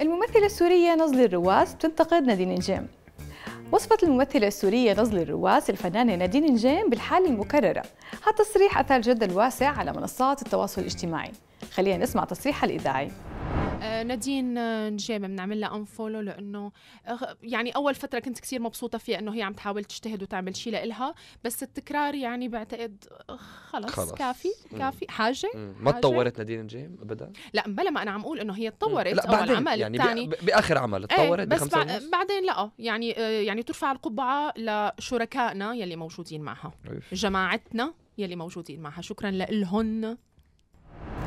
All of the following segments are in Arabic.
الممثلة السورية نزل الرواس بتنتقد نادين نجيم وصفت الممثلة السورية نزل الرواس الفنانة نادين نجيم بالحالة المكررة هالتصريح أثار جدل واسع على منصات التواصل الاجتماعي خلينا نسمع تصريحها الإذاعي آه، نادين آه، نجامة بنعمل لها انفولو لانه آه، يعني اول فتره كنت كثير مبسوطه فيها انه هي عم تحاول تجتهد وتعمل شيء لإلها بس التكرار يعني بعتقد خلص, خلص. كافي كافي حاجه ما تطورت نادين نجيم ابدا لا بلا ما انا عم اقول انه هي تطورت لا اول عمل يعني الثاني باخر عمل إيه، تطورت بس بعدين لا يعني يعني ترفع القبعه لشركائنا يلي موجودين معها جماعتنا يلي موجودين معها شكرا لهم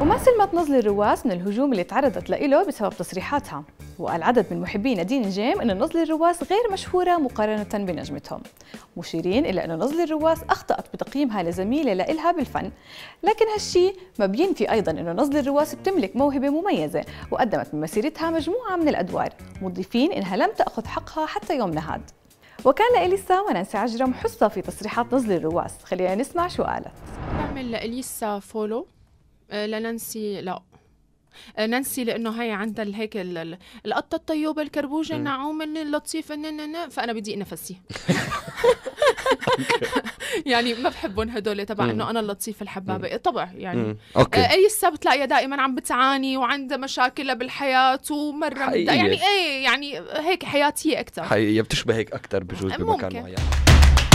وما سلمت نزل الرواس من الهجوم اللي تعرضت له بسبب تصريحاتها وقال عدد من محبي نادين جيم أن نزل الرواس غير مشهورة مقارنة بنجمتهم مشيرين إلى أن نزل الرواس أخطأت بتقييمها لزميلة لإلها بالفن لكن هالشي ما بينفي أيضا أن نزل الرواس بتملك موهبة مميزة وقدمت من مسيرتها مجموعة من الأدوار مضيفين إنها لم تأخذ حقها حتى يومنا هذا وكان لإليسا ونانسي عجرم حصة في تصريحات نزل الرواس خلينا نسمع شو قالت بعمل لإليسا فولو آه، لنانسي لا آه، نانسي لانه هي عندها هيك القطه الطيوبه الكربوجه النعومه اللطيفه فانا بدي نفسي يعني ما بحبهم هدول تبع انه انا اللطيفه الحبابه طبعا يعني أوكي. آه، اي السبت لاقيها دائما عم بتعاني وعندها مشاكلها بالحياه ومره يعني ايه يعني هيك حياتيه اكثر حقيقيه بتشبه هيك اكثر بجوز بمكان معين